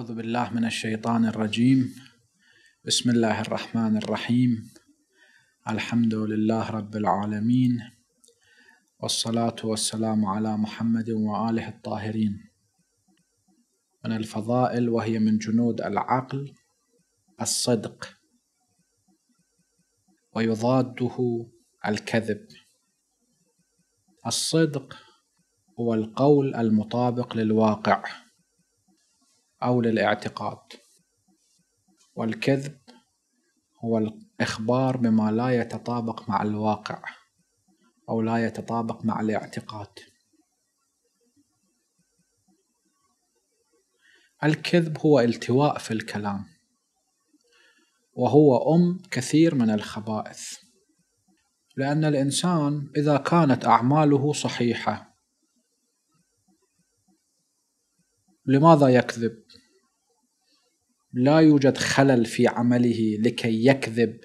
أعوذ بالله من الشيطان الرجيم بسم الله الرحمن الرحيم الحمد لله رب العالمين والصلاة والسلام على محمد وآله الطاهرين من الفضائل وهي من جنود العقل الصدق ويضاده الكذب الصدق هو القول المطابق للواقع أو للاعتقاد والكذب هو الإخبار بما لا يتطابق مع الواقع أو لا يتطابق مع الاعتقاد الكذب هو التواء في الكلام وهو أم كثير من الخبائث لأن الإنسان إذا كانت أعماله صحيحة لماذا يكذب لا يوجد خلل في عمله لكي يكذب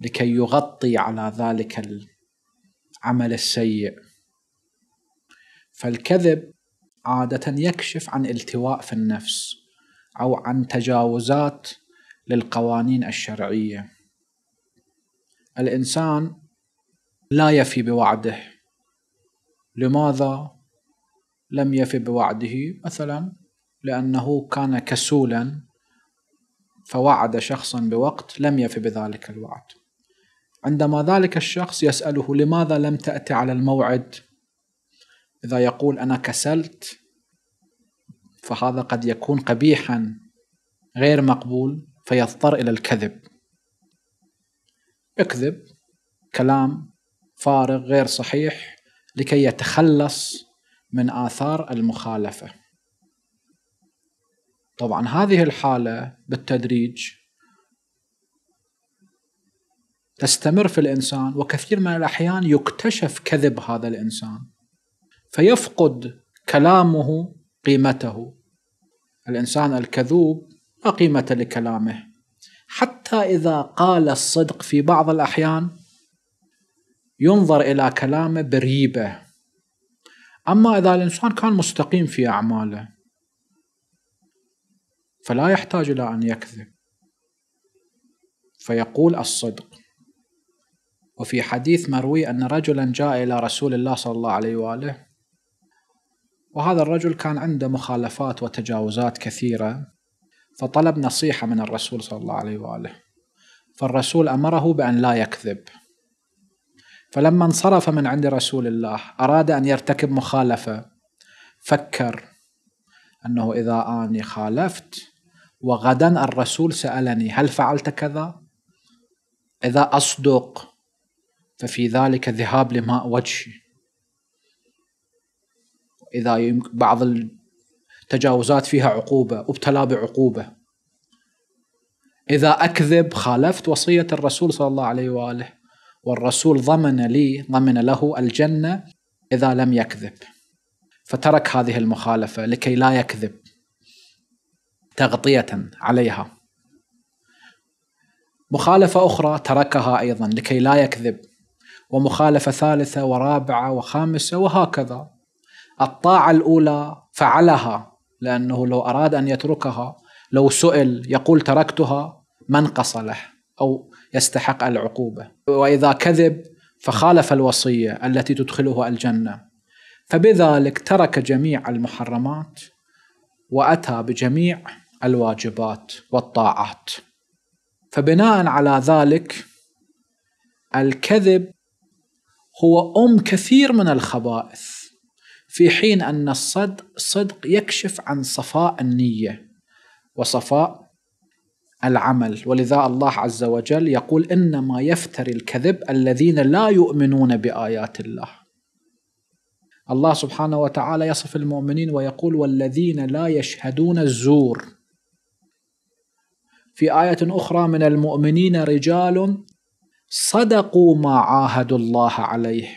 لكي يغطي على ذلك العمل السيء فالكذب عاده يكشف عن التواء في النفس او عن تجاوزات للقوانين الشرعيه الانسان لا يفي بوعده لماذا لم يفي بوعده مثلا لأنه كان كسولا فوعد شخصا بوقت لم يف بذلك الوعد عندما ذلك الشخص يسأله لماذا لم تأتي على الموعد إذا يقول أنا كسلت فهذا قد يكون قبيحا غير مقبول فيضطر إلى الكذب اكذب كلام فارغ غير صحيح لكي يتخلص من آثار المخالفة طبعا هذه الحالة بالتدريج تستمر في الإنسان وكثير من الأحيان يكتشف كذب هذا الإنسان فيفقد كلامه قيمته الإنسان الكذوب لا قيمة لكلامه حتى إذا قال الصدق في بعض الأحيان ينظر إلى كلامه بريبة أما إذا الإنسان كان مستقيم في أعماله فلا يحتاج إلى أن يكذب فيقول الصدق وفي حديث مروي أن رجلا جاء إلى رسول الله صلى الله عليه وآله وهذا الرجل كان عنده مخالفات وتجاوزات كثيرة فطلب نصيحة من الرسول صلى الله عليه وآله فالرسول أمره بأن لا يكذب فلما انصرف من عند رسول الله أراد أن يرتكب مخالفة فكر أنه إذا أني خالفت وغدا الرسول سألني هل فعلت كذا إذا أصدق ففي ذلك ذهاب لماء وجهي إذا بعض التجاوزات فيها عقوبة ابتلى بعقوبة إذا أكذب خالفت وصية الرسول صلى الله عليه وآله والرسول ضمن لي ضمن له الجنة إذا لم يكذب فترك هذه المخالفة لكي لا يكذب تغطية عليها مخالفة أخرى تركها أيضا لكي لا يكذب ومخالفة ثالثة ورابعة وخامسة وهكذا الطاعة الأولى فعلها لأنه لو أراد أن يتركها لو سئل يقول تركتها من قصله له أو يستحق العقوبة وإذا كذب فخالف الوصية التي تدخله الجنة فبذلك ترك جميع المحرمات وأتى بجميع الواجبات والطاعات فبناء على ذلك الكذب هو ام كثير من الخبائث في حين ان الصدق صدق يكشف عن صفاء النيه وصفاء العمل ولذا الله عز وجل يقول انما يفتري الكذب الذين لا يؤمنون بايات الله الله سبحانه وتعالى يصف المؤمنين ويقول والذين لا يشهدون الزور في آية أخرى من المؤمنين رجال صدقوا ما عاهدوا الله عليه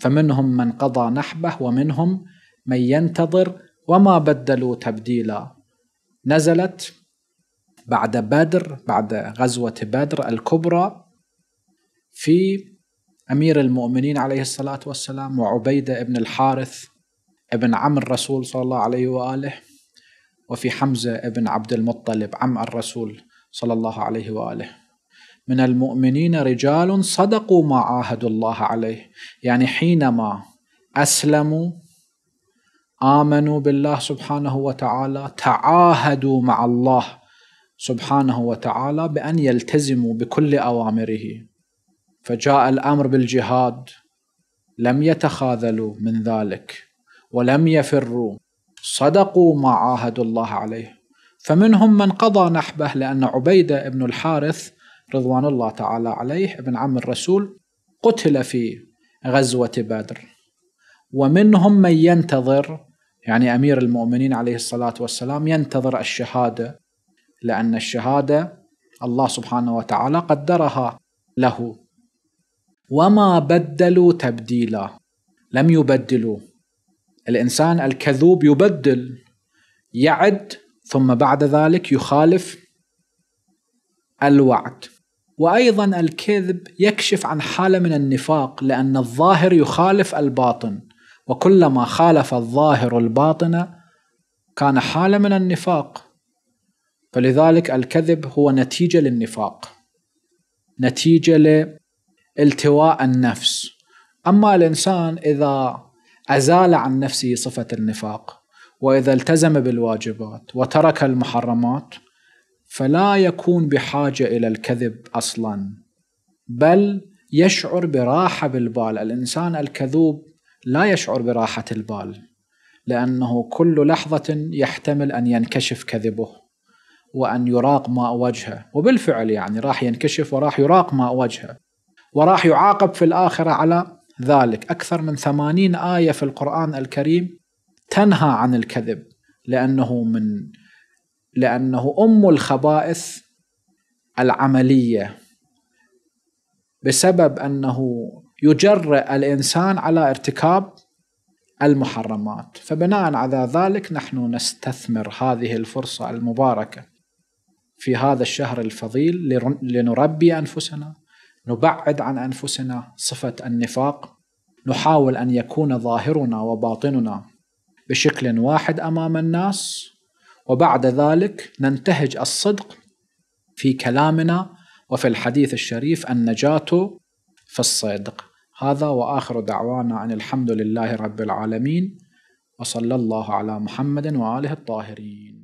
فمنهم من قضى نحبه ومنهم من ينتظر وما بدلوا تبديلا نزلت بعد بدر بعد غزوة بدر الكبرى في أمير المؤمنين عليه الصلاة والسلام وعبيدة بن الحارث ابن عم الرسول صلى الله عليه وآله وفي حمزة ابن عبد المطلب عم الرسول صلى الله عليه وآله من المؤمنين رجال صدقوا ما عاهدوا الله عليه يعني حينما أسلموا آمنوا بالله سبحانه وتعالى تعاهدوا مع الله سبحانه وتعالى بأن يلتزموا بكل أوامره فجاء الأمر بالجهاد لم يتخاذلوا من ذلك ولم يفروا صدقوا ما عاهدوا الله عليه فمنهم من قضى نحبه لأن عبيدة بن الحارث رضوان الله تعالى عليه ابن عم الرسول قتل في غزوة بدر ومنهم من ينتظر يعني أمير المؤمنين عليه الصلاة والسلام ينتظر الشهادة لأن الشهادة الله سبحانه وتعالى قدرها له وما بدلوا تبديلا لم يبدلوا الانسان الكذوب يبدل يعد ثم بعد ذلك يخالف الوعد وايضا الكذب يكشف عن حاله من النفاق لان الظاهر يخالف الباطن وكلما خالف الظاهر الباطن كان حاله من النفاق فلذلك الكذب هو نتيجه للنفاق نتيجه لالتواء النفس اما الانسان اذا أزال عن نفسه صفة النفاق وإذا التزم بالواجبات وترك المحرمات فلا يكون بحاجة إلى الكذب أصلا بل يشعر براحة بالبال الإنسان الكذوب لا يشعر براحة البال لأنه كل لحظة يحتمل أن ينكشف كذبه وأن يراق ماء وجهه وبالفعل يعني راح ينكشف وراح يراق ماء وجهه وراح يعاقب في الآخرة على ذلك أكثر من ثمانين آية في القرآن الكريم تنهى عن الكذب لأنه من لأنه أم الخبائث العملية بسبب أنه يجرئ الإنسان على ارتكاب المحرمات فبناء على ذلك نحن نستثمر هذه الفرصة المباركة في هذا الشهر الفضيل لنربي أنفسنا نبعد عن انفسنا صفه النفاق نحاول ان يكون ظاهرنا وباطننا بشكل واحد امام الناس وبعد ذلك ننتهج الصدق في كلامنا وفي الحديث الشريف النجاه في الصدق هذا واخر دعوانا ان الحمد لله رب العالمين وصلى الله على محمد واله الطاهرين